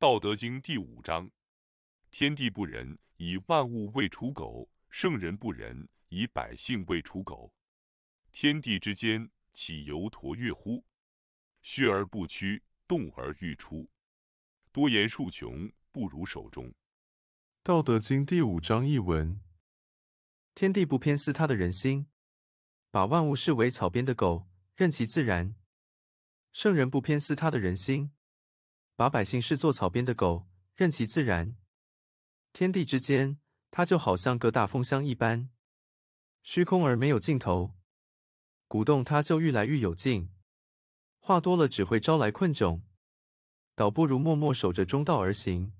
道德经第五章：天地不仁，以万物为刍狗；圣人不仁，以百姓为刍狗。天地之间，岂由橐越乎？虚而不屈，动而欲出。多言数穷，不如守中。道德经第五章译文：天地不偏私他的人心，把万物视为草边的狗，任其自然。圣人不偏私他的人心。把百姓视作草边的狗，任其自然。天地之间，它就好像个大风箱一般，虚空而没有尽头。鼓动它就愈来愈有劲，话多了只会招来困窘，倒不如默默守着中道而行。